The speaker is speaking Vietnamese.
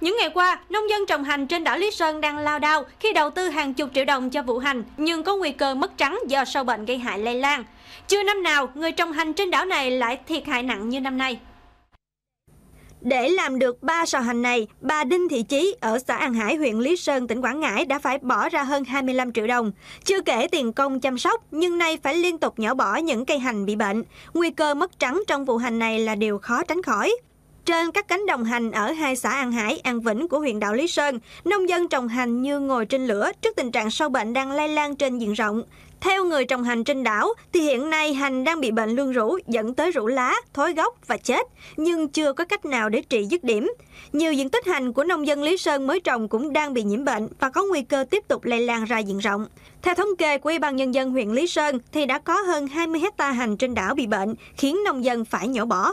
Những ngày qua, nông dân trồng hành trên đảo Lý Sơn đang lao đao khi đầu tư hàng chục triệu đồng cho vụ hành nhưng có nguy cơ mất trắng do sâu bệnh gây hại lây lan. Chưa năm nào, người trồng hành trên đảo này lại thiệt hại nặng như năm nay. Để làm được 3 sò hành này, bà Đinh Thị Chí ở xã An Hải, huyện Lý Sơn, tỉnh Quảng Ngãi đã phải bỏ ra hơn 25 triệu đồng. Chưa kể tiền công chăm sóc, nhưng nay phải liên tục nhỏ bỏ những cây hành bị bệnh. Nguy cơ mất trắng trong vụ hành này là điều khó tránh khỏi. Trên các cánh đồng hành ở hai xã An Hải, An Vĩnh của huyện đảo Lý Sơn, nông dân trồng hành như ngồi trên lửa trước tình trạng sâu bệnh đang lây lan trên diện rộng. Theo người trồng hành trên đảo thì hiện nay hành đang bị bệnh lương rủ dẫn tới rủ lá, thối gốc và chết, nhưng chưa có cách nào để trị dứt điểm. Nhiều diện tích hành của nông dân Lý Sơn mới trồng cũng đang bị nhiễm bệnh và có nguy cơ tiếp tục lây lan ra diện rộng. Theo thống kê của Ủy ban nhân dân huyện Lý Sơn thì đã có hơn 20 hecta hành trên đảo bị bệnh, khiến nông dân phải nhổ bỏ.